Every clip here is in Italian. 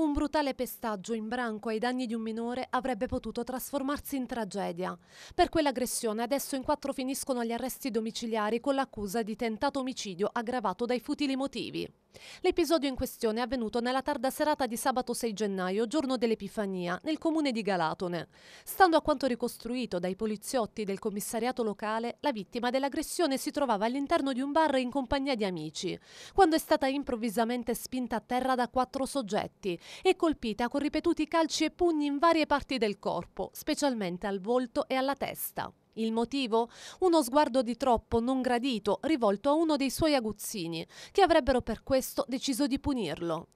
Un brutale pestaggio in branco ai danni di un minore avrebbe potuto trasformarsi in tragedia. Per quell'aggressione adesso in quattro finiscono gli arresti domiciliari con l'accusa di tentato omicidio aggravato dai futili motivi. L'episodio in questione è avvenuto nella tarda serata di sabato 6 gennaio, giorno dell'Epifania, nel comune di Galatone. Stando a quanto ricostruito dai poliziotti del commissariato locale, la vittima dell'aggressione si trovava all'interno di un bar in compagnia di amici, quando è stata improvvisamente spinta a terra da quattro soggetti e colpita con ripetuti calci e pugni in varie parti del corpo, specialmente al volto e alla testa. Il motivo? Uno sguardo di troppo non gradito rivolto a uno dei suoi aguzzini, che avrebbero per questo deciso di punirlo.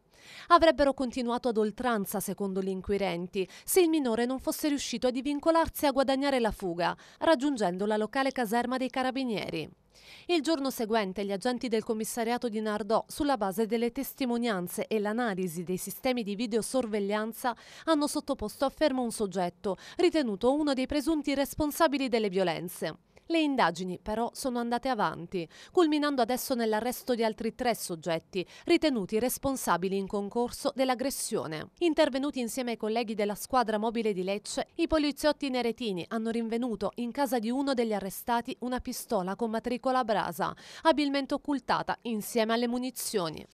Avrebbero continuato ad oltranza, secondo gli inquirenti, se il minore non fosse riuscito a divincolarsi e a guadagnare la fuga, raggiungendo la locale caserma dei carabinieri. Il giorno seguente gli agenti del commissariato di Nardò, sulla base delle testimonianze e l'analisi dei sistemi di videosorveglianza, hanno sottoposto a fermo un soggetto, ritenuto uno dei presunti responsabili delle violenze. Le indagini però sono andate avanti, culminando adesso nell'arresto di altri tre soggetti ritenuti responsabili in concorso dell'aggressione. Intervenuti insieme ai colleghi della squadra mobile di Lecce, i poliziotti neretini hanno rinvenuto in casa di uno degli arrestati una pistola con matricola brasa, abilmente occultata insieme alle munizioni.